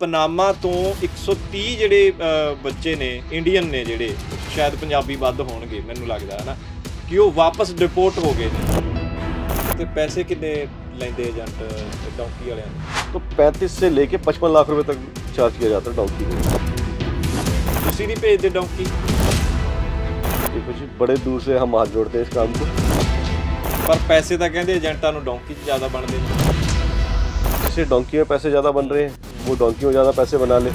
Panama ਤੋਂ 130 ਜਿਹੜੇ ਬੱਚੇ ਨੇ ਇੰਡੀਅਨ ਨੇ ਜਿਹੜੇ ਸ਼ਾਇਦ ਪੰਜਾਬੀ ਵੱਧ ਹੋਣਗੇ ਮੈਨੂੰ ਲੱਗਦਾ ਹੈ ਨਾ ਕਿ ਉਹ ਵਾਪਸ ਡਿਪੋਰਟ ਹੋ ਗਏ ਨੇ ਤੇ ਪੈਸੇ ਕਿੰਨੇ ਲੈਂਦੇ ਏਜੰਟ ਡੌਂਕੀ ਵਾਲਿਆਂ ਤੋਂ 35 ਸੇ ਲੈ ਕੇ 55 ਲੱਖ ਰੁਪਏ ਤੱਕ ਚਾਰਜ ਕੀਤਾ ਜਾਂਦਾ ਡੌਂਕੀ ਨੂੰ ਤੁਸੀਂ ਨਹੀਂ ਭੇਜਦੇ ਡੌਂਕੀ ਇਹ ਕੁਝ ਬੜੇ ਦੂਰ ਸੇ ਹਮ ਹੱਥ ਜੋੜਦੇ ਇਸ ਕੰਮ ਨੂੰ ਪਰ ਪੈਸੇ ਤਾਂ ਕਹਿੰਦੇ ਏਜੰਟਾਂ ਨੂੰ ਡੌਂਕੀ 'ਚ ਜ਼ਿਆਦਾ ਬਣਦੇ ਨੇ ਕਿਸੇ ਡੌਂਕੀ 'ਤੇ ਪੈਸੇ ਜ਼ਿਆਦਾ ਬਣ ਰਹੇ ਨੇ वो डोंकी में ज़्यादा पैसे बना ले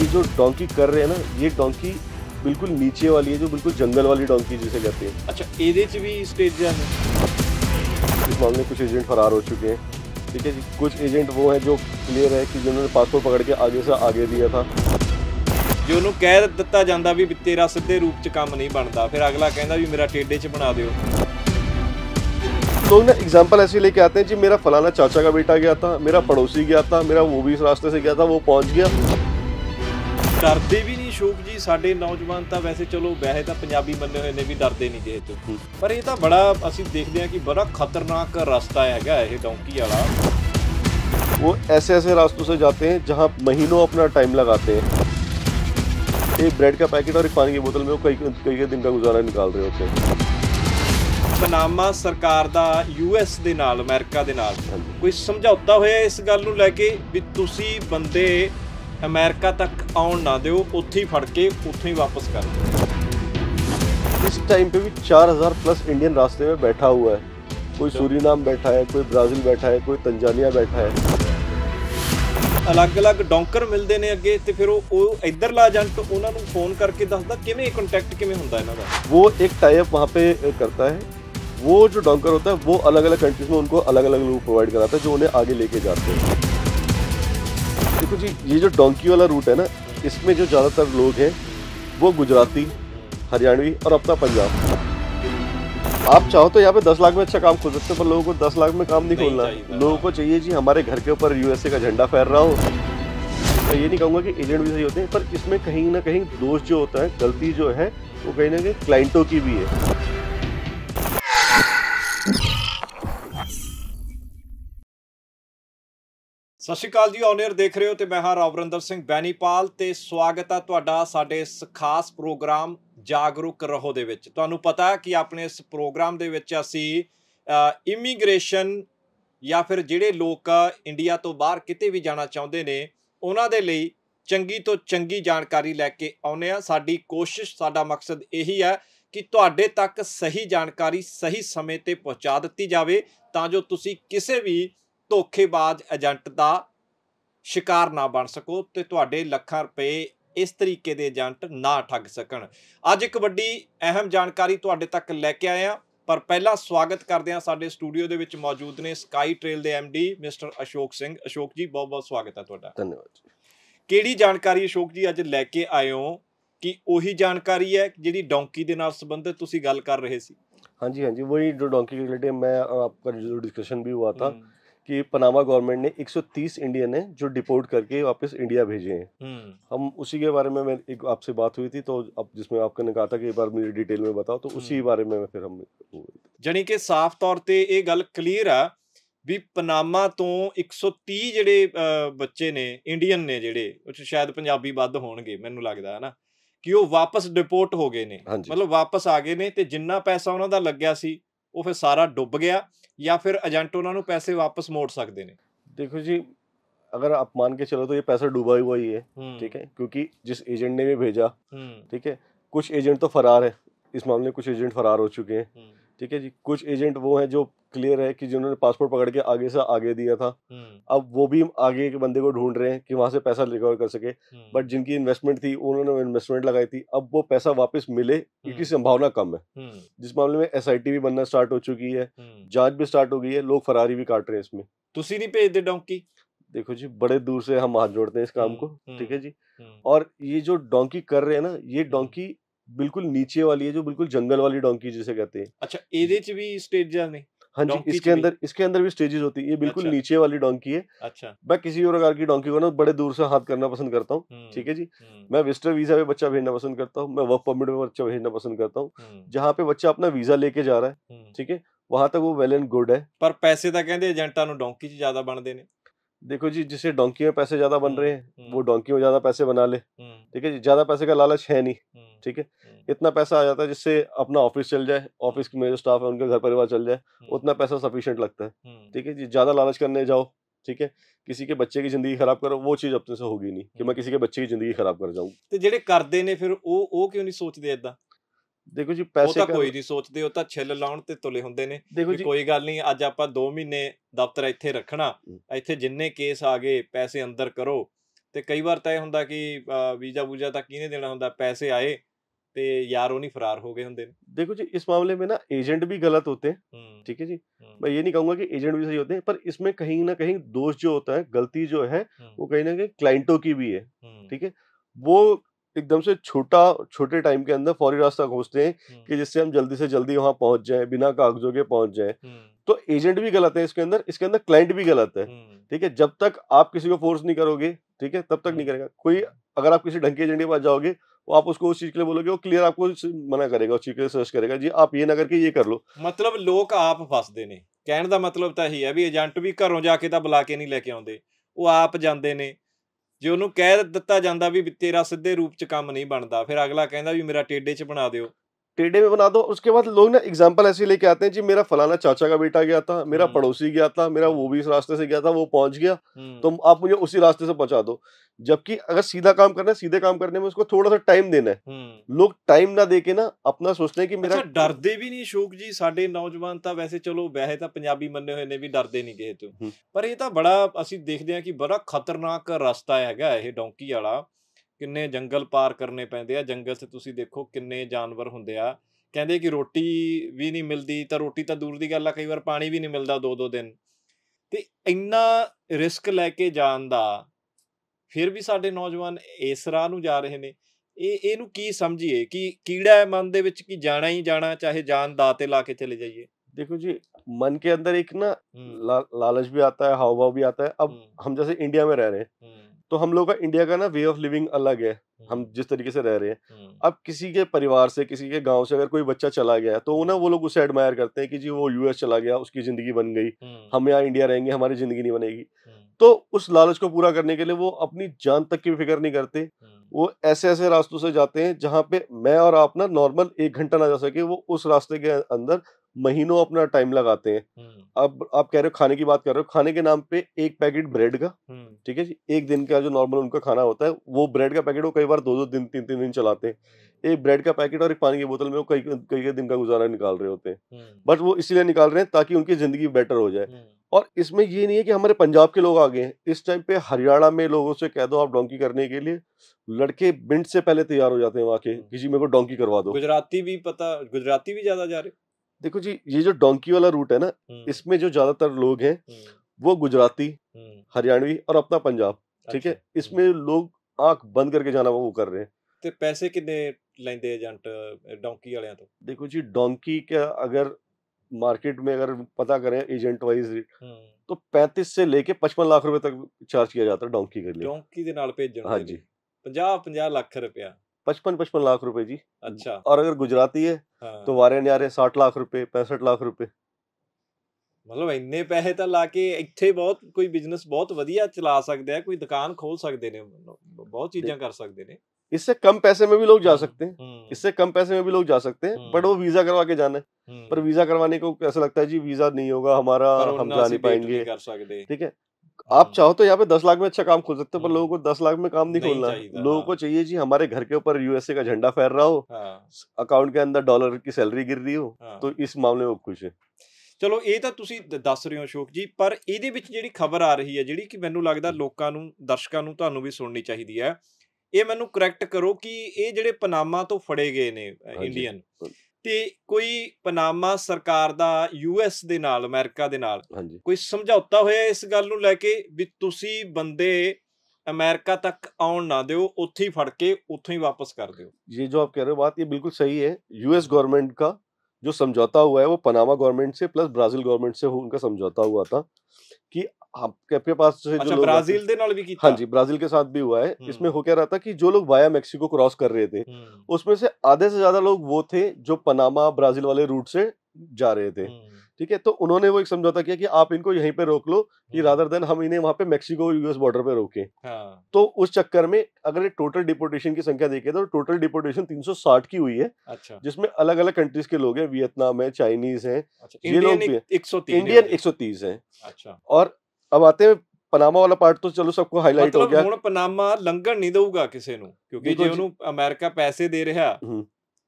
ये जो डोंकी कर रहे हैं ना ये डोंकी बिल्कुल नीचे वाली है जो बिल्कुल जंगल वाली डोंकी जिसे कहते हैं अच्छा ये भी स्टेज है इस मामले कुछ एजेंट फरार हो चुके हैं ठीक है जी कुछ एजेंट वो हैं जो क्लियर है कि जिन्होंने पासपोर्ट पकड़ के आगे से आगे दिया था जो ਉਹਨੂੰ ਕਹਿ ਦਿੱਤਾ ਜਾਂਦਾ ਵੀ ਤੇਰਾ ਸਿੱਧੇ ਰੂਪ ਚ ਕੰਮ ਨਹੀਂ ਬਣਦਾ ਫਿਰ ਅਗਲਾ ਕਹਿੰਦਾ ਵੀ ਮੇਰਾ ਟੇਡੇ ਚ ਬਣਾ ਦਿਓ लोग ना एग्जाम्पल ऐसे लेके आते हैं जी मेरा फलाना चाचा का बेटा गया था मेरा पड़ोसी गया था मेरा वो भी इस रास्ते से गया था वो पहुंच गया डरते भी नहीं ਸ਼ੋਕ जी साढ़े नौजवान तो वैसे चलो वैसे तो पंजाबी ਮੰਨੇ हुए ने भी डरते नहीं ਕਿਸੇ तो हम्म। पर यह ਤਾਂ ਬੜਾ ਅਸੀਂ ਦੇਖਦੇ ਹਾਂ ਕਿ ਬੜਾ ਖਤਰਨਾਕ ਰਸਤਾ ਹੈਗਾ ਇਹ ਡੌਂਕੀ वो ऐसे ऐसे रास्तों से जाते हैं जहाँ महीनों अपना टाइम लगाते हैं एक ब्रेड का पैकेट और एक पानी की बोतल में वो कई कई दिन का गुजारा निकाल रहे होते हैं ਬਨਾਮਾ ਸਰਕਾਰ ਦਾ ਯੂਐਸ ਦੇ ਨਾਲ ਅਮਰੀਕਾ ਦੇ ਨਾਲ ਕੋਈ ਸਮਝੌਤਾ ਹੋਇਆ ਇਸ ਗੱਲ ਨੂੰ ਲੈ ਕੇ ਵੀ ਤੁਸੀਂ ਬੰਦੇ ਅਮਰੀਕਾ ਤੱਕ ਆਉਣ ਨਾ ਦਿਓ ਉੱਥੇ ਹੀ ਫੜ ਕੇ ਉੱਥੇ ਹੀ ਵਾਪਸ ਕਰ ਦਿਓ ਇਸ ਟਾਈਮ ਤੇ ਵੀ 4000 ਪਲੱਸ ਇੰਡੀਅਨ ਰਸਤੇ 'ਤੇ ਬੈਠਾ ਹੋਇਆ ਹੈ ਕੋਈ ਸੂਰੀਨਾਮ ਬੈਠਾ ਹੈ ਕੋਈ ਬ੍ਰਾਜ਼ੀਲ ਬੈਠਾ ਹੈ ਕੋਈ ਤੰਜਾਨੀਆ ਬੈਠਾ ਹੈ ਅਲੱਗ-ਅਲੱਗ ਡੌਂਕਰ ਮਿਲਦੇ ਨੇ ਅੱਗੇ ਤੇ ਫਿਰ ਉਹ ਉਹ ਇਧਰਲਾ ਏਜੰਟ ਉਹਨਾਂ ਨੂੰ ਫੋਨ ਕਰਕੇ ਦੱਸਦਾ ਕਿਵੇਂ ਕੰਟੈਕਟ ਕਿਵੇਂ ਹੁੰਦਾ ਇਹਨਾਂ ਦਾ ਉਹ ਇੱਕ ਟਾਈਪ ਅਪ ਵਹਾਂ ਪੇ ਕਰਤਾ ਹੈ वो जो डॉन्कर होता है वो अलग अलग कंट्रीज में उनको अलग अलग लोग प्रोवाइड कराता है जो उन्हें आगे लेके जाते हैं देखो जी ये जो डोंकी वाला रूट है ना इसमें जो ज़्यादातर लोग हैं वो गुजराती हरियाणवी और अपना पंजाब आप चाहो तो यहाँ पे दस लाख में अच्छा काम खोल सकते हो पर लोगों को दस लाख में काम नहीं खोलना लोगों को चाहिए जी हमारे घर के ऊपर यूएसए का झंडा फहर रहा हो मैं ये नहीं कहूँगा कि एजेंट भी सही होते हैं पर इसमें कहीं ना कहीं दोष जो होता है गलती जो है वो कहीं ना कहीं क्लाइंटों की भी है ਸਤਿ ਸ਼੍ਰੀ ਅਕਾਲ ਜੀ ਆਨਰ ਦੇਖ ਰਹੇ ਹੋ ਤੇ ਮੈਂ ਹਾਂ ਰਵਰਿੰਦਰ ਸਿੰਘ ਬੈਣੀਪਾਲ ਤੇ ਸਵਾਗਤ ਹੈ ਤੁਹਾਡਾ ਸਾਡੇ ਇਸ ਖਾਸ ਪ੍ਰੋਗਰਾਮ ਜਾਗਰੂਕ ਰਹੋ ਦੇ ਵਿੱਚ ਤੁਹਾਨੂੰ ਪਤਾ ਹੈ ਕਿ ਆਪਣੇ ਇਸ ਪ੍ਰੋਗਰਾਮ ਦੇ ਵਿੱਚ ਅਸੀਂ ਇਮੀਗ੍ਰੇਸ਼ਨ ਜਾਂ ਫਿਰ ਜਿਹੜੇ ਲੋਕ ਇੰਡੀਆ ਤੋਂ ਬਾਹਰ ਕਿਤੇ ਵੀ ਜਾਣਾ ਚਾਹੁੰਦੇ ਨੇ ਉਹਨਾਂ ਦੇ ਲਈ ਚੰਗੀ ਤੋਂ ਚੰਗੀ ਜਾਣਕਾਰੀ ਲੈ ਕੇ ਆਉਨੇ ਆ ਸਾਡੀ ਕੋਸ਼ਿਸ਼ ਸਾਡਾ ਮਕਸਦ ਇਹੀ ਹੈ ਕਿ ਤੁਹਾਡੇ ਤੱਕ ਸਹੀ ਜਾਣਕਾਰੀ ਸਹੀ ਸਮੇਂ ਤੇ ਪਹੁੰਚਾ ਦਿੱਤੀ ਜਾਵੇ ਤਾਂ ਜੋ ਤੁਸੀਂ ਕਿਸੇ ਵੀ ਧੋਖੇਬਾਜ਼ ਏਜੰਟ ਦਾ ਸ਼ਿਕਾਰ ਨਾ ਬਣ ਸਕੋ ਤੇ ਤੁਹਾਡੇ ਲੱਖਾਂ ਰੁਪਏ ਇਸ ਤਰੀਕੇ ਦੇ ਏਜੰਟ ਨਾ ਠੱਗ ਸਕਣ ਅੱਜ ਇੱਕ ਵੱਡੀ ਅਹਿਮ ਜਾਣਕਾਰੀ ਤੁਹਾਡੇ ਤੱਕ ਲੈ ਕੇ ਆਏ ਆ ਪਰ ਪਹਿਲਾਂ ਸਵਾਗਤ ਕਰਦੇ ਆ ਸਾਡੇ ਸਟੂਡੀਓ ਦੇ ਵਿੱਚ ਮੌਜੂਦ ਨੇ ਸਕਾਈ ਟ੍ਰੇਲ ਦੇ ਐਮਡੀ ਮਿਸਟਰ ਅਸ਼ੋਕ ਸਿੰਘ ਅਸ਼ੋਕ ਜੀ ਬਹੁਤ ਬਹੁਤ ਸਵਾਗਤ ਹੈ ਤੁਹਾਡਾ ਧੰਨਵਾਦ ਜੀ ਕਿਹੜੀ ਜਾਣਕਾਰੀ ਅਸ਼ੋਕ ਜੀ ਅੱਜ ਲੈ ਕੇ ਆਏ ਹੋ ਕਿ ਉਹੀ ਜਾਣਕਾਰੀ ਹੈ ਜਿਹੜੀ ਡੌਂਕੀ ਦੇ ਨਾਲ ਸੰਬੰਧਿਤ ਤੁਸੀਂ ਗੱਲ ਕਰ ਰਹੇ ਸੀ ਹਾਂਜੀ ਹਾਂਜੀ हाँ ਡੌਂਕੀ ਰਿਲੇਟਿਵ ਮੈਂ ਆਪਕਾ ਜੋ ਡਿਸਕਸ਼ਨ ਵੀ ਹੋਆ ਤਾਂ कि पनामा गवर्नमेंट ने 130 इंडियन है जो डिपोर्ट करके वापस इंडिया भेजे हैं हम उसी के बारे में मैं एक आपसे बात हुई थी तो अब जिसमें आपने कहा था कि एक बार मुझे डिटेल में बताओ तो उसी बारे में फिर हम ਜਾਨੀ ਕਿ ਸਾਫ਼ ਤੌਰ ਤੇ ਇਹ ਗੱਲ ਕਲੀਅਰ ਆ ਵੀ ਪਨਾਮਾ ਤੋਂ 130 ਜਿਹੜੇ ਬੱਚੇ ਨੇ ਇੰਡੀਅਨ ਨੇ ਜਿਹੜੇ ਉਹ ਸ਼ਾਇਦ ਪੰਜਾਬੀ ਵੱਧ ਹੋਣਗੇ ਮੈਨੂੰ ਲੱਗਦਾ ਹੈ ਨਾ ਕਿ ਉਹ ਵਾਪਸ ਡਿਪੋਰਟ ਹੋ ਗਏ ਨੇ ਮਤਲਬ ਵਾਪਸ ਆ ਗਏ ਨੇ ਤੇ ਜਿੰਨਾ ਪੈਸਾ ਉਹਨਾਂ ਦਾ ਲੱਗਿਆ ਸੀ ਉਹ ਫਿਰ ਸਾਰਾ ਡੁੱਬ ਗਿਆ या फिर एजेंट ਉਹਨਾਂ पैसे ਪੈਸੇ मोड़ सकते ਸਕਦੇ ਨੇ ਦੇਖੋ अगर आप मान के चलो तो ये पैसा डूबा हुआ ही है हम्म। ठीक है क्योंकि जिस एजेंट ने भी भेजा हम्म। ठीक है कुछ एजेंट तो फरार है इस मामले में कुछ एजेंट फरार हो चुके हैं हम्म। ठीक है जी कुछ एजेंट वो हैं जो क्लियर है कि जिन्होंने पासपोर्ट पकड़ के आगे से आगे दिया था हम्म। अब वो भी आगे के बंदे को ढूंढ रहे हैं कि वहां से पैसा रिकवर कर सके बट हम्म। जिनकी इन्वेस्टमेंट थी उन्होंने इन्वेस्टमेंट लगाई थी अब वो पैसा वापस मिले इसकी हम्म। संभावना कम है जिस मामले में एस भी बनना स्टार्ट हो चुकी है जांच भी स्टार्ट हो गई है लोग फरारी भी काट रहे हैं इसमें तुसी नहीं भेज दे डोंकी देखो जी बड़े दूर से हम हाथ जोड़ते हैं इस काम को ठीक है जी और ये जो डोंकी कर रहे हैं ना ये डोंकी ਬਿਲਕੁਲ ਨੀਚੇ ਵਾਲੀ ਹੈ ਜੋ ਬਿਲਕੁਲ ਜੰਗਲ ਵਾली डोंकी जिसे कहते हैं अच्छा ਇਹਦੇ ਚ ਵੀ ਸਟੇਜਾਂ ਨੇ हाँ जी इसके अंदर इसके अंदर भी स्टेजेस होती है ये बिल्कुल अच्छा, नीचे वाली डोंकी है अच्छा मैं किसी और प्रकार की डोंकी को ना बड़े दूर से हाथ करना पसंद करता हूँ हम्म, ठीक है जी हम्म। मैं विजिटर वीजा पे बच्चा भेजना पसंद करता हूँ मैं वर्क परमिट पे बच्चा भेजना पसंद करता हूँ हम्म। जहाँ पे बच्चा अपना वीजा लेके जा रहा है ठीक है वहां तक वो वेल एंड गुड है पर पैसे ਤਾਂ ਕਹਿੰਦੇ ਏਜੰਟਾਂ ਨੂੰ ਡੋਂਕੀ 'ਚ ਜ਼ਿਆਦਾ ਬਣਦੇ ਨੇ देखो जी जिसे डोंकी में पैसे ज्यादा बन हम्म, रहे हैं वो डोंकी हम्म। में ज्यादा पैसे बना ले हम्म। ठीक है जी ज्यादा पैसे का लालच है नहीं ठीक है इतना पैसा आ जाता है जिससे अपना ऑफिस चल जाए ऑफिस में जो स्टाफ है उनका घर परिवार चल जाए उतना पैसा सफिशियंट लगता है ठीक है जी ज्यादा लालच करने जाओ ਠੀਕ ਹੈ ਕਿਸੇ ਕੇ ਬੱਚੇ ਦੀ ਜ਼ਿੰਦਗੀ ਖਰਾਬ ਕਰੋ ਉਹ ਚੀਜ਼ ਆਪਣੇ ਸੇ ਹੋਗੀ ਨਹੀਂ ਕਿ ਮੈਂ ਕਿਸੇ ਕੇ ਬੱਚੇ ਦੀ ਜ਼ਿੰਦਗੀ ਖਰਾਬ ਕਰ ਜਾਊਂ ਤੇ ਜਿਹੜੇ ਕਰਦੇ ਨੇ ਫਿਰ ਉਹ ਉਹ ਕਿਉਂ ਨਹੀਂ ਸੋਚਦੇ ਇਦਾਂ ਦੇਖੋ ਜੀ ਪੈਸੇ ਉਹ ਤਾਂ ਕੋਈ ਨਹੀਂ ਸੋਚਦੇ ਉਹ ਤਾਂ ਛਿੱਲ ਲਾਉਣ ਤੇ ਤੁਲੇ ਹੁੰਦੇ ਨੇ ਵੀ ਕੋਈ ਗੱਲ ਨਹੀਂ ਅੱਜ ਆਪਾਂ 2 ਮਹੀਨੇ ਦਫ਼ਤਰ ਇੱਥੇ ਰੱਖਣਾ ਇੱਥੇ ਜਿੰਨੇ ਕੇਸ ਆ ਗਏ ਪੈਸੇ ਅੰਦਰ ਕਰੋ ਤੇ ਕਈ ਵਾਰ ਤਾਂ ਇਹ ਹੁੰਦਾ ਕਿ ਵੀਜ਼ਾ ਵੂਜਾ ਤਾਂ ਕਿਹਨੇ ਦੇਣਾ ਹੁੰਦਾ ਪੈਸੇ ਆਏ ਤੇ यार उन्हीं फरार हो गए होते देखो जी इस मामले में ना एजेंट भी गलत होते हैं ठीक है जी मैं ये नहीं कहूंगा कि एजेंट भी सही होते हैं पर इसमें कहीं ना कहीं दोष जो होता है गलती जो है वो कहीं ना कहीं क्लाइंटों की भी है ठीक है वो एकदम से छोटा छोटे टाइम के अंदर फौरी रास्ता खोजते हैं कि जिससे हम जल्दी से जल्दी वहां पहुंच जाए बिना कागजों के पहुंच जाए तो एजेंट भी गलत है इसके अंदर इसके अंदर क्लाइंट भी गलत है ठीक है जब तक आप किसी को फोर्स नहीं करोगे ठीक है तब तक नहीं करेगा कोई अगर आप किसी ढंग के एजेंट के पास जाओगे वो आप उसको उस चीज के लिए बोलोगे वो क्लियर आपको मना करेगा उस चीज के लिए सर्च करेगा जी आप ये ना करके ये कर लो मतलब लोग आप ਫਸਦੇ ਨੇ कहने का मतलब तो यही है भी एजेंट भी घरों जाके ਕੇ ਤਾਂ ਬੁਲਾ ਕੇ ਨਹੀਂ ਲੈ ਕੇ ਆਉਂਦੇ ਉਹ ਆਪ ਜੇ ਉਹਨੂੰ ਕਹਿ ਦਿੱਤਾ ਜਾਂਦਾ ਵੀ ਤੇਰਾ ਸਿੱਧੇ ਰੂਪ 'ਚ ਕੰਮ ਨਹੀਂ ਬਣਦਾ ਫਿਰ ਅਗਲਾ ਕਹਿੰਦਾ ਵੀ ਮੇਰਾ ਟੇਡੇ 'ਚ ਬਣਾ ਦਿਓ टेढ़े में बना दो उसके बाद लोग ना एग्जाम्पल ऐसे लेके आते हैं जी मेरा फलाना चाचा का बेटा गया था मेरा हम्म। पड़ोसी गया था मेरा वो भी इस रास्ते से गया था वो पहुंच गया तो आप मुझे उसी रास्ते से पहुंचा दो जबकि अगर सीधा काम करना है सीधे काम करने में उसको थोड़ा सा टाइम देना है हम्म। लोग टाइम ना देके ना अपना सोचते हैं कि मेरा डरਦੇ ਵੀ ਨਹੀਂ ਸ਼ੋਕ ਜੀ ਸਾਡੇ ਨੌਜਵਾਨ ਤਾਂ ਵੈਸੇ ਚਲੋ ਵੈਸੇ ਤਾਂ ਪੰਜਾਬੀ ਮੰਨੇ ਹੋਏ ਨੇ ਵੀ ਡਰਦੇ ਨਹੀਂ ਕਿਸੇ ਤੋਂ ਪਰ ਇਹ ਤਾਂ ਬੜਾ ਅਸੀਂ ਦੇਖਦੇ ਹਾਂ ਕਿ ਬੜਾ ਖਤਰਨਾਕ ਰਸਤਾ ਹੈਗਾ ਇਹ ਡੌਂਕੀ ਵਾਲਾ ਕਿੰਨੇ ਜੰਗਲ ਪਾਰ ਕਰਨੇ ਪੈਂਦੇ ਆ ਜੰਗਲ 'ਚ ਤੁਸੀਂ ਦੇਖੋ ਕਿੰਨੇ ਜਾਨਵਰ ਹੁੰਦੇ ਆ ਕਹਿੰਦੇ ਕਿ ਰੋਟੀ ਵੀ ਨਹੀਂ ਮਿਲਦੀ ਤਾਂ ਰੋਟੀ ਤਾਂ ਦੂਰ ਦੀ ਗੱਲ ਆ ਕਈ ਵਾਰ ਪਾਣੀ ਵੀ ਨਹੀਂ ਮਿਲਦਾ ਦੋ ਦੋ ਦਿਨ ਤੇ ਇੰਨਾ ਰਿਸਕ ਲੈ ਕੇ ਜਾਣ ਦਾ ਫਿਰ ਵੀ ਸਾਡੇ ਨੌਜਵਾਨ ਇਸ ਰਾਹ ਨੂੰ ਜਾ ਰਹੇ ਨੇ ਇਹ ਇਹਨੂੰ ਕੀ ਸਮਝੀਏ ਕਿ ਕੀੜਾ ਹੈ ਮਨ ਦੇ ਵਿੱਚ ਕਿ ਜਾਣਾ ਹੀ ਜਾਣਾ ਚਾਹੇ ਜਾਨ ਦਾ ਤੇ ਲਾ ਕੇ ਚਲੇ ਜਾਈਏ ਦੇਖੋ ਜੀ ਮਨ ਕੇ ਅੰਦਰ ਇੱਕ ਨਾ ਲਾਲਚ ਵੀ ਆਤਾ ਹੈ है ਵੀ ਆਤਾ ਹੈ ਅਬ ਹਮ अब ਇੰਡੀਆ ਮੇ इंडिया ਰਹੇ रह तो हम लोग का इंडिया का ना वे ऑफ लिविंग अलग है हम हम्म। जिस तरीके से रह रहे हैं हम्म। अब किसी के परिवार से किसी के गांव से अगर कोई बच्चा चला गया तो ना वो लोग उसे एडमायर करते हैं कि जी वो यूएस चला गया उसकी जिंदगी बन गई हम्म। हम यहाँ इंडिया रहेंगे हमारी जिंदगी नहीं बनेगी तो उस लालच को पूरा करने के लिए वो अपनी जान तक की फिक्र नहीं करते वो ऐसे ऐसे रास्तों से जाते हैं जहाँ पे मैं और आप ना नॉर्मल एक घंटा ना जा सके वो उस रास्ते के अंदर महीनों अपना टाइम लगाते हैं हम्म। अब आप कह रहे हो खाने की बात कर रहे हो खाने के नाम पे एक पैकेट ब्रेड का हम्म। ठीक है जी एक दिन का जो नॉर्मल उनका खाना होता है वो ब्रेड का पैकेट वो कई बार दो दो दिन तीन तीन दिन चलाते हैं हम्म। एक ब्रेड का पैकेट और एक पानी की बोतल में वो कई कई दिन का गुजारा निकाल रहे होते हैं बट वो इसीलिए निकाल रहे हैं ताकि उनकी जिंदगी बेटर हो जाए और इसमें ये नहीं है कि हमारे पंजाब के लोग आ गए हैं इस टाइम पे हरियाणा में लोगों से कह दो आप डोंकी करने के लिए लड़के मिनट से पहले तैयार हो जाते हैं वहाँ के जी मेरे को डोंकी करवा दो गुजराती भी पता गुजराती भी ज्यादा जा रहे देखो जी ये जो डोंकी वाला रूट है ना हम्म। इसमें जो ज्यादातर लोग हैं हम्म। वो गुजराती हम्म। हरियाणवी और अपना पंजाब ठीक है अच्छा, इसमें लोग आंख बंद करके जाना वो कर रहे हैं ਤੇ ਪੈਸੇ ਕਿੰਨੇ ਲੈਂਦੇ ਏਜੰਟ ਡੌਂਕੀ ਵਾਲਿਆਂ ਤੋਂ ਦੇਖੋ ਜੀ ਡੌਂਕੀ ਕਾ ਅਗਰ मार्केट में अगर पता करें एजेंट वाइज तो 35 से लेके 55 लाख रुपए तक चार्ज किया जाता है डोंकी के लिए डोंकी ਦੇ ਨਾਲ ਭੇਜਣ ਦੇ जी 50 50 ਲੱਖ ਰੁਪਿਆ पचपन पचपन लाख रुपए जी अच्छा और अगर गुजराती है हाँ। तो वारे न्यारे साठ लाख रुपए पैंसठ लाख रुपए मतलब ਇੰਨੇ पैसे तो ਲਾ ਕੇ ਇੱਥੇ ਬਹੁਤ ਕੋਈ ਬਿਜ਼ਨਸ ਬਹੁਤ ਵਧੀਆ ਚਲਾ ਸਕਦੇ ਆ ਕੋਈ ਦੁਕਾਨ ਖੋਲ ਸਕਦੇ ਨੇ ਬਹੁਤ ਚੀਜ਼ਾਂ ਕਰ ਸਕਦੇ ਨੇ इससे कम पैसे में भी लोग जा सकते हैं इससे कम पैसे में भी लोग जा सकते हैं बट वो वीजा करवा के जाना है हम्म। पर वीजा करवाने को कैसा लगता है जी वीजा नहीं होगा हमारा हम जा नहीं पाएंगे ठीक है आप चाहो तो यहाँ पे दस लाख में अच्छा काम खोल सकते हो पर लोगों को दस लाख में काम नहीं, खोलना लोगों को चाहिए जी हमारे घर के ऊपर यूएसए का झंडा फहर रहा हो अकाउंट के अंदर डॉलर की सैलरी गिर रही हो तो इस मामले में खुश है ਚਲੋ ਇਹ ਤਾਂ ਤੁਸੀਂ ਦੱਸ ਰਹੇ ਹੋ ਸ਼ੋਕ ਜੀ ਪਰ ਇਹਦੇ ਵਿੱਚ ਜਿਹੜੀ ਖਬਰ ਆ ਰਹੀ ਹੈ ਜਿਹੜੀ ਕਿ ਮੈਨੂੰ ਲੱਗਦਾ ਲੋਕਾਂ ਨੂੰ ਦਰਸ਼ਕਾਂ ਨੂੰ ਤੁਹਾਨੂੰ ਵੀ ਸੁਣਨੀ ਚਾਹੀਦੀ ਹੈ ਇਹ ਮੈਨੂੰ ਕਰੈਕਟ ਕਰੋ ਕਿ ਇਹ ਜਿਹੜੇ ਪਨਾਮਾ ਤੋਂ ਫੜੇ ਗਏ ਨੇ ਇੰਡੀਅਨ ਤੇ ਕੋਈ ਪਨਾਮਾ ਸਰਕਾਰ ਦਾ ਯੂਐਸ ਦੇ ਨਾਲ ਅਮਰੀਕਾ ਦੇ ਨਾਲ ਕੋਈ ਸਮਝੌਤਾ ਹੋਇਆ ਇਸ ਗੱਲ ਨੂੰ ਲੈ ਕੇ ਵੀ ਤੁਸੀਂ ਬੰਦੇ अमेरिका तक आउन ना दो उत्थे ही फड़ के उत्थे ही वापस कर दो ये जो आप कह रहे हो बात ये बिल्कुल सही है यूएस गवर्नमेंट का जो समझौता हुआ है वो पनामा गवर्नमेंट से प्लस ब्राज़ील गवर्नमेंट से उनका समझौता हुआ था कि आपके पास जो अच्छा, ब्राजील दे भी की हाँ जी ब्राजील के साथ भी हुआ है हम्म। इसमें हो क्या रहा था कि जो लोग वाया मेक्सिको क्रॉस कर रहे थे हम्म। उसमें से आधे से ज्यादा लोग वो थे जो पनामा ब्राजील वाले रूट से जा रहे थे हम्म। ठीक है तो उन्होंने वो एक समझौता किया कि आप इनको यहीं पे रोक लो कि रादर देन हम इन्हें वहां पे मेक्सिको यूएस बॉर्डर पे रोके हाँ। तो उस चक्कर में अगर टोटल डिपोर्टेशन की संख्या देखे तो टोटल डिपोर्टेशन 360 की हुई है अच्छा। जिसमें अलग अलग कंट्रीज के लोग हैं वियतनाम है चाइनीज है अच्छा। ये लोग एक, इंडियन एक सौ तीस है अच्छा। और अब ਆਤੇ ਪਨਾਮਾ ਵਾਲਾ ਪਾਰਟ ਤੋਂ ਚਲੋ ਸਭ ਕੋ ਹਾਈਲਾਈਟ ਹੋ ਗਿਆ ਮਤਲਬ ਹੁਣ ਪਨਾਮਾ ਲੰਘਣ ਨਹੀਂ ਦੇਊਗਾ ਕਿਸੇ ਨੂੰ ਕਿਉਂਕਿ ਜੇ ਉਹਨੂੰ ਅਮਰੀਕਾ ਪੈਸੇ ਦੇ ਰਿਹਾ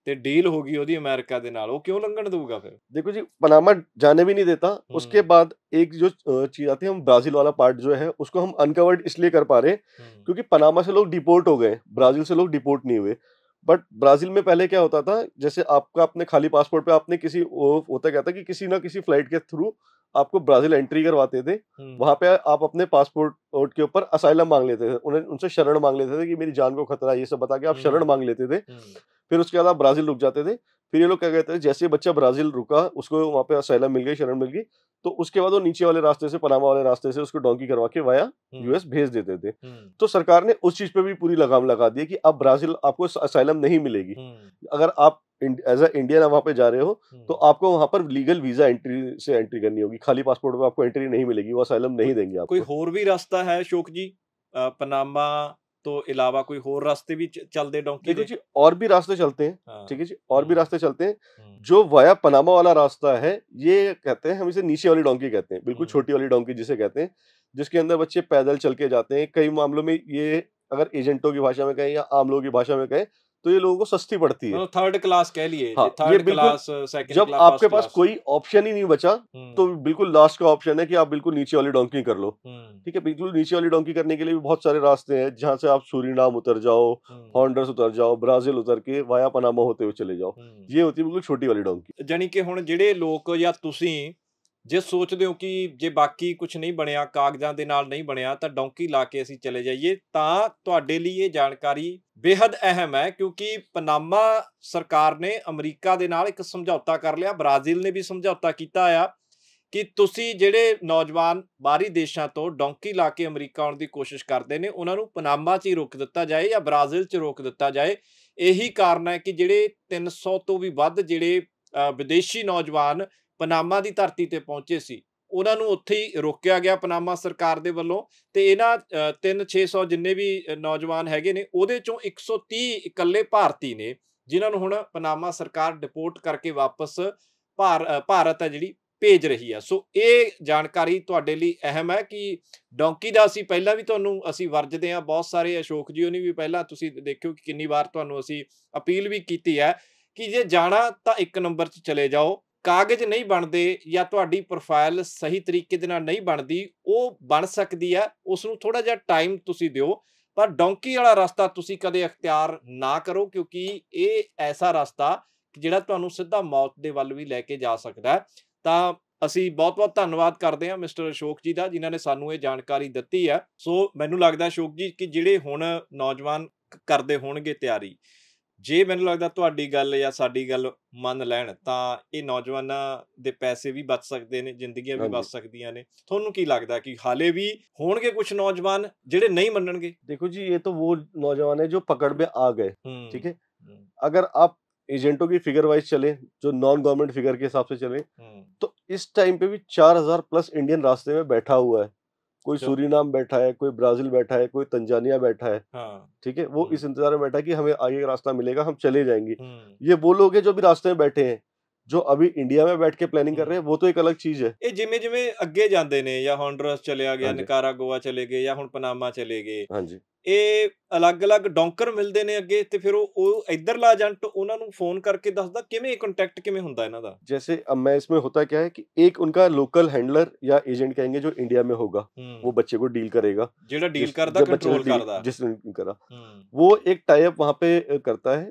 ਤੇ ਡੀਲ ਹੋ ਗਈ ਉਹਦੀ ਅਮਰੀਕਾ ਦੇ ਨਾਲ ਉਹ ਕਿਉਂ ਲੰਘਣ ਦੇਊਗਾ ਫਿਰ ਦੇਖੋ ਜੀ ਪਨਾਮਾ ਜਾਣੇ ਵੀ ਨਹੀਂ उसके हम्म। बाद एक जो चीज आती है हम ब्राजील वाला पार्ट जो है उसको हम अनकवर्ड इसलिए कर पा रहे हम्म। क्योंकि पनामा से लोग डिपोर्ट हो गए ब्राजील से लोग डिपोर्ट नहीं हुए बट ब्राजील में पहले क्या होता था जैसे आपका अपने खाली पासपोर्ट पे आपने किसी वो होता क्या कि किसी ना किसी फ्लाइट के थ्रू आपको ब्राजील एंट्री करवाते थे हम्म। वहां पे आप अपने पासपोर्ट के ऊपर असाइलम मांग लेते थे उन्हें उनसे शरण मांग लेते थे कि मेरी जान को खतरा ये सब बता के आप हम्म। शरण मांग लेते थे हम्म। फिर उसके बाद आप ब्राजील रुक जाते थे फिर ये लोग क्या कहते हैं जैसे बच्चा ब्राजील रुका उसको वहाँ पे सैला मिल गई शरण मिल गई तो उसके बाद वो नीचे वाले रास्ते से पनामा वाले रास्ते से उसको डोंकी करवा के वाया हम्म। यूएस भेज देते थे हम्म। तो सरकार ने उस चीज पे भी पूरी लगाम लगा दी कि अब ब्राजील आपको असाइलम नहीं मिलेगी हम्म। अगर आप एज अ इंडियन वहां पे जा रहे हो तो आपको वहां पर लीगल वीजा एंट्री से एंट्री करनी होगी खाली पासपोर्ट में आपको एंट्री नहीं मिलेगी वो असाइलम नहीं देंगे आपको कोई और भी रास्ता है अशोक जी पनामा तो अलावा कोई और रास्ते भी चलते डोंकी जी और भी रास्ते चलते हैं हाँ। ठीक है जी और भी हम्म। रास्ते चलते हैं हम्म। जो वाया पनामा वाला रास्ता है ये कहते हैं हम इसे नीचे वाली डोंकी कहते हैं बिल्कुल हम्म। छोटी वाली डोंकी जिसे कहते हैं जिसके अंदर बच्चे पैदल चल के जाते हैं कई मामलों में ये अगर एजेंटों की भाषा में कहें या आम लोगों की भाषा में कहें तो ये लोगों को सस्ती पड़ती है थर्ड मतलब क्लास कह लिए हाँ, थर्ड क्लास सेकंड जब class, आपके पास कोई ऑप्शन ही नहीं बचा हम्म। तो बिल्कुल लास्ट का ऑप्शन है कि आप बिल्कुल नीचे वाली डोंकी कर लो हम्म। ठीक है बिल्कुल नीचे वाली डोंकी करने के लिए भी बहुत सारे रास्ते हैं जहाँ से आप सूरीनाम उतर जाओ हॉन्डर्स हम्म। उतर जाओ ब्राजील उतर के वाया पनामा होते हुए चले जाओ ये होती है बिल्कुल छोटी वाली डोंकी ਜਾਨੀ ਕਿ ਹੁਣ ਜਿਹੜੇ ਲੋਕ ਜਾਂ ਤੁਸੀਂ ਜੇ ਸੋਚਦੇ ਹੋ ਕਿ ਜੇ ਬਾਕੀ ਕੁਝ ਨਹੀਂ ਬਣਿਆ ਕਾਗਜ਼ਾਂ ਦੇ ਨਾਲ ਨਹੀਂ ਬਣਿਆ ਤਾਂ ਡੌਂਕੀ ਲਾ ਕੇ ਅਸੀਂ ਚਲੇ ਜਾਈਏ ਤਾਂ ਤੁਹਾਡੇ ਬੇहद ਅਹਿਮ ਹੈ ਕਿਉਂਕਿ ਪਨਾਮਾ ਸਰਕਾਰ ਨੇ ਅਮਰੀਕਾ ਦੇ ਨਾਲ ਇੱਕ ਸਮਝੌਤਾ ਕਰ ਲਿਆ ਬ੍ਰਾਜ਼ੀਲ ਨੇ ਵੀ ਸਮਝੌਤਾ ਕੀਤਾ ਆ ਕਿ ਤੁਸੀਂ ਜਿਹੜੇ ਨੌਜਵਾਨ ਬਾਹਰੀ ਦੇਸ਼ਾਂ ਤੋਂ ਡੌਂਕੀ ਲਾ ਕੇ ਅਮਰੀਕਾ ਆਉਣ ਦੀ ਕੋਸ਼ਿਸ਼ ਕਰਦੇ ਨੇ ਉਹਨਾਂ ਨੂੰ ਪਨਾਮਾ 'ਚ ਹੀ ਰੋਕ ਦਿੱਤਾ ਜਾਏ ਜਾਂ ਬ੍ਰਾਜ਼ੀਲ 'ਚ ਰੋਕ ਦਿੱਤਾ ਜਾਏ ਇਹੀ ਕਾਰਨ ਹੈ ਕਿ ਜਿਹੜੇ 300 ਤੋਂ ਵੀ ਵੱਧ ਜਿਹੜੇ ਵਿਦੇਸ਼ੀ ਨੌਜਵਾਨ ਪਨਾਮਾ ਦੀ ਧਰਤੀ ਤੇ ਪਹੁੰਚੇ ਸੀ ਉਹਨਾਂ ਨੂੰ ਉੱਥੇ ਹੀ ਰੋਕਿਆ ਗਿਆ ਪਨਾਮਾ ਸਰਕਾਰ ਦੇ ਵੱਲੋਂ ਤੇ ਇਹਨਾਂ 3600 ਜਿੰਨੇ ਵੀ ਨੌਜਵਾਨ ਹੈਗੇ ਨੇ ਉਹਦੇ ਚੋਂ 130 ਇਕੱਲੇ ਭਾਰਤੀ ਨੇ ਜਿਨ੍ਹਾਂ ਨੂੰ ਹੁਣ ਪਨਾਮਾ ਸਰਕਾਰ ਡਿਪੋਰਟ ਕਰਕੇ ਵਾਪਸ ਭਾਰਤ ਹੈ ਜਿਹੜੀ ਭੇਜ ਰਹੀ ਆ ਸੋ ਇਹ ਜਾਣਕਾਰੀ ਤੁਹਾਡੇ ਲਈ ਅਹਿਮ ਹੈ ਕਿ ਡੌਂਕੀ ਦਾ ਅਸੀਂ ਪਹਿਲਾਂ ਵੀ ਤੁਹਾਨੂੰ ਅਸੀਂ ਵਰਜਦੇ ਆ ਬਹੁਤ ਸਾਰੇ ਅਸ਼ੋਕ ਜੀ ਉਹਨੇ ਵੀ ਪਹਿਲਾਂ ਤੁਸੀਂ ਦੇਖਿਓ ਕਿ ਕਿੰਨੀ ਵਾਰ ਤੁਹਾਨੂੰ ਅਸੀਂ ਅਪੀਲ ਵੀ ਕੀਤੀ ਹੈ ਕਿ ਜੇ ਜਾਣਾ ਤਾਂ ਇੱਕ ਨੰਬਰ 'ਚ ਚਲੇ ਜਾਓ ਕਾਗਜ਼ ਨਹੀਂ ਬਣਦੇ ਜਾਂ ਤੁਹਾਡੀ ਪ੍ਰੋਫਾਈਲ ਸਹੀ ਤਰੀਕੇ ਦੇ ਨਾਲ ਨਹੀਂ ਬਣਦੀ ਉਹ ਬਣ ਸਕਦੀ ਆ ਉਸ ਨੂੰ ਥੋੜਾ ਜਿਹਾ ਟਾਈਮ ਤੁਸੀਂ ਦਿਓ ਪਰ ਡੌਂਕੀ ਵਾਲਾ ਰਸਤਾ ਤੁਸੀਂ ਕਦੇ ਅਖਤਿਆਰ ਨਾ ਕਰੋ ਕਿਉਂਕਿ ਇਹ ਐਸਾ ਰਸਤਾ ਜਿਹੜਾ ਤੁਹਾਨੂੰ ਸਿੱਧਾ ਮੌਤ ਦੇ ਵੱਲ ਵੀ ਲੈ ਕੇ ਜਾ ਸਕਦਾ ਤਾਂ ਅਸੀਂ ਬਹੁਤ-ਬਹੁਤ ਧੰਨਵਾਦ ਕਰਦੇ ਹਾਂ ਮਿਸਟਰ ਅਸ਼ੋਕ ਜੀ ਦਾ ਜਿਨ੍ਹਾਂ ਨੇ ਸਾਨੂੰ ਇਹ ਜਾਣਕਾਰੀ ਦਿੱਤੀ ਆ ਸੋ ਮੈਨੂੰ ਲੱਗਦਾ ਅਸ਼ੋਕ ਜੀ ਕਿ ਜਿਹੜੇ ਹੁਣ ਨੌਜਵਾਨ ਕਰਦੇ ਹੋਣਗੇ ਤਿਆਰੀ ਜੇ ਮੈਨੂੰ ਲੱਗਦਾ ਤੁਹਾਡੀ ਗੱਲ ਜਾਂ ਸਾਡੀ ਗੱਲ ਮੰਨ ਲੈਣ ਤਾਂ ਇਹ ਨੌਜਵਾਨਾਂ ਦੇ ਪੈਸੇ ਵੀ ਬਚ ਸਕਦੇ ਨੇ ਜ਼ਿੰਦਗੀਆਂ ਵੀ ਬਚ ਸਕਦੀਆਂ ਨੇ ਤੁਹਾਨੂੰ ਕੀ ਲੱਗਦਾ ਕਿ ਹਾਲੇ ਵੀ ਹੋਣਗੇ ਕੁਝ ਨੌਜਵਾਨ ਜਿਹੜੇ ਨਹੀਂ ਮੰਨਣਗੇ ਦੇਖੋ ਜੀ ਇਹ ਤਾਂ ਉਹ ਨੌਜਵਾਨ ਹੈ ਜੋ ਪਕੜ ਬੇ ਆ ਗਏ ਠੀਕ ਹੈ ਅਗਰ ਆਪ ਏਜੰਟੋ ਕੀ ਫਿਗਰ ਵਾਈਜ਼ ਚਲੇ ਜੋ ਨਾਨ ਗਵਰਨਮੈਂਟ ਫਿਗਰ ਕੇ ਹਿਸਾਬ ਸੇ ਚਲੇ ਤਾਂ ਇਸ ਟਾਈਮ ਪੇ ਵੀ 4000 ਪਲੱਸ ਇੰਡੀਅਨ ਰਾਸਤੇ ਮੇ ਬੈਠਾ हुआ ਹੈ कोई अच्छा। सूरीनाम बैठा है कोई ब्राजील बैठा है कोई तंजानिया बैठा है हाँ। ठीक है वो हम्म। इस इंतजार में बैठा है कि हमें आगे का रास्ता मिलेगा हम चले जाएंगे हम्म। ये वो लोग हैं जो भी रास्ते में बैठे हैं ਜੋ ਅਭੀ ਇੰਡੀਆ ਵਿੱਚ ਬੈਠ ਕੇ ਪਲੈਨਿੰਗ ਕਰ ਰਹੇ ਉਹ ਤਾਂ ਇੱਕ ਅਲੱਗ ਚੀਜ਼ ਹੈ ਇਹ ਜਿਵੇਂ ਜਿਵੇਂ ਅੱਗੇ ਜਾਂਦੇ ਨੇ ਜਾਂ ਹੌਂਡਰਸ ਚਲੇ ਗਿਆ ਨਿਕਾਰਾ ਗੋਆ ਚਲੇ ਗਏ ਜਾਂ ਹੁਣ ਪਨਾਮਾ ਚਲੇ ਗਏ ਹਾਂਜੀ ਇਹ ਅਲੱਗ-ਅਲੱਗ ਡੌਂਕਰ ਮਿਲਦੇ ਨੇ ਅੱਗੇ ਤੇ ਫਿਰ ਉਹ ਉਹ ਇਧਰਲਾ ਏਜੰਟ ਉਹਨਾਂ ਨੂੰ ਫੋਨ ਕਰਕੇ ਦੱਸਦਾ ਕਿਵੇਂ ਇਹ ਕੰਟੈਕਟ ਕਿਵੇਂ ਹੁੰਦਾ ਇਹਨਾਂ ਦਾ ਜੈਸੇ अब मैं इसमें होता ਹੈ ਕਿ ਇੱਕ ਉਹਨਾਂ ਦਾ ਲੋਕਲ ਹੈਂਡਲਰ ਜਾਂ ਏਜੰਟ ਕਹਿੰਗੇ ਜੋ ਇੰਡੀਆ ਮੇ ਹੋਗਾ ਉਹ ਬੱਚੇ ਕੋ ਡੀਲ ਕਰੇਗਾ ਜਿਹੜਾ ਡੀਲ ਕਰਦਾ ਕੰਟਰੋਲ ਕਰਦਾ ਨੇ करा ਕਰਾ ਉਹ ਇੱਕ ਟਾਈਪ ਵਹਾਂ ਪੇ ਕਰਤਾ ਹੈ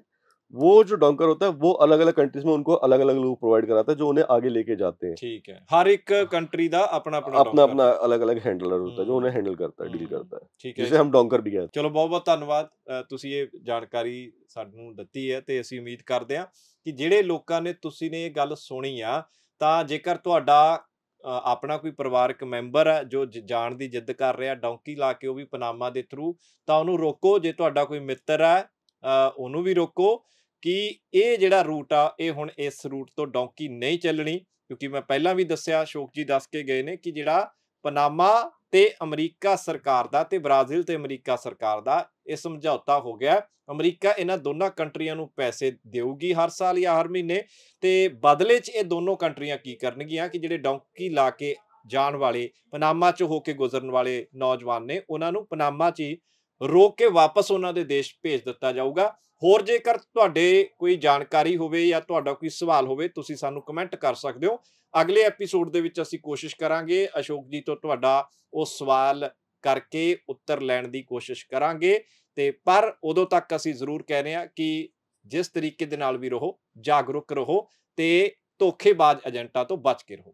वो जो डॉन्कर होता है वो अलग अलग कंट्रीज में उनको अलग अलग लोग प्रोवाइड कराता है जो उन्हें आगे लेके जाते हैं ठीक है हर एक कंट्री का अपना अपना अपना अपना अलग अलग हैंडलर होता है जो उन्हें हैंडल करता है डील करता है ਠੀਕ ਹੈ ਜਿसे ਹਮ ਡੌਂਕਰ ਵੀ ਕਹਿੰਦੇ ਚਲੋ ਬਹੁਤ ਬਹੁਤ ਧੰਨਵਾਦ ਅ, ਤੁਸੀਂ ਇਹ ਜਾਣਕਾਰੀ ਸਾਨੂੰ ਦਿੱਤੀ ਹੈ ਤੇ ਅਸੀਂ ਉਮੀਦ ਕਰਦੇ ਹਾਂ ਕਿ ਜਿਹੜੇ ਲੋਕਾਂ ਨੇ ਤੁਸੀਂ ਨੇ ਇਹ ਗੱਲ ਸੁਣੀ ਆ ਤਾਂ ਜੇਕਰ ਤੁਹਾਡਾ ਅ, ਆਪਣਾ ਕੋਈ ਪਰਿਵਾਰਕ ਮੈਂਬਰ ਹੈ ਜੋ ਜ- ਜਾਣ ਦੀ ਜਿੱਦ ਕਰ ਰਿਹਾ ਡੌਂਕੀ ਲਾ ਕੇ ਉਹ ਵੀ ਪਨਾਮਾ ਦੇ ਥਰੂ ਤਾਂ ਉਹਨੂੰ ਰੋਕੋ ਜੇ ਤੁਹਾਡਾ ਕੋਈ ਮਿੱਤਰ ਹੈ ਅ, ਉਹਨੂੰ ਵੀ ਰੋਕੋ ਕਿ ਇਹ ਜਿਹੜਾ ਰੂਟ ਆ ਇਹ ਹੁਣ ਇਸ ਰੂਟ ਤੋਂ ਡੌਂਕੀ ਨਹੀਂ ਚੱਲਣੀ ਕਿਉਂਕਿ ਮੈਂ ਪਹਿਲਾਂ ਵੀ ਦੱਸਿਆ ਸ਼ੋਕ ਜੀ ਦੱਸ ਕੇ ਗਏ ਨੇ ਕਿ ਜਿਹੜਾ ਪਨਾਮਾ ਤੇ ਅਮਰੀਕਾ ਸਰਕਾਰ ਦਾ ਤੇ ਬ੍ਰਾਜ਼ੀਲ ਤੇ ਅਮਰੀਕਾ ਸਰਕਾਰ ਦਾ ਇਹ ਸਮਝੌਤਾ ਹੋ ਗਿਆ ਅਮਰੀਕਾ ਇਹਨਾਂ ਦੋਨਾਂ ਕੰਟਰੀਆਂ ਨੂੰ ਪੈਸੇ ਦੇਊਗੀ ਹਰ ਸਾਲ ਜਾਂ ਹਰ ਮਹੀਨੇ ਤੇ ਬਦਲੇ 'ਚ ਇਹ ਦੋਨੋਂ ਕੰਟਰੀਆਂ ਕੀ ਕਰਨਗੀਆਂ ਕਿ ਜਿਹੜੇ ਡੌਂਕੀ ਲਾ ਕੇ ਜਾਣ ਵਾਲੇ ਪਨਾਮਾ 'ਚ ਹੋ ਕੇ ਗੁਜ਼ਰਨ ਵਾਲੇ ਨੌਜਵਾਨ ਨੇ ਉਹਨਾਂ ਨੂੰ ਪਨਾਮਾ 'ਚ ਰੋਕ ਕੇ ਵਾਪਸ ਉਹਨਾਂ ਦੇ ਦੇਸ਼ ਭੇਜ ਦਿੱਤਾ ਜਾਊਗਾ ਹੋਰ ਜੇਕਰ ਤੁਹਾਡੇ ਕੋਈ ਜਾਣਕਾਰੀ ਹੋਵੇ ਜਾਂ ਤੁਹਾਡਾ ਕੋਈ ਸਵਾਲ ਹੋਵੇ ਤੁਸੀਂ ਸਾਨੂੰ ਕਮੈਂਟ ਕਰ ਸਕਦੇ ਹੋ ਅਗਲੇ ਐਪੀਸੋਡ ਦੇ ਵਿੱਚ ਅਸੀਂ ਕੋਸ਼ਿਸ਼ ਕਰਾਂਗੇ ਅਸ਼ੋਕ ਜੀ ਤੋਂ ਤੁਹਾਡਾ ਉਹ ਸਵਾਲ ਕਰਕੇ ਉੱਤਰ ਲੈਣ ਦੀ ਕੋਸ਼ਿਸ਼ ਕਰਾਂਗੇ ਤੇ ਪਰ ਉਦੋਂ ਤੱਕ ਅਸੀਂ ਜ਼ਰੂਰ ਕਹਿ ਰਹੇ ਹਾਂ ਕਿ ਜਿਸ ਤਰੀਕੇ ਦੇ ਨਾਲ ਵੀ ਰਹੋ ਜਾਗਰੂਕ ਰਹੋ ਤੇ ਧੋਖੇਬਾਜ਼ ਏਜੰਟਾਂ ਤੋਂ ਬਚ ਕੇ ਰਹੋ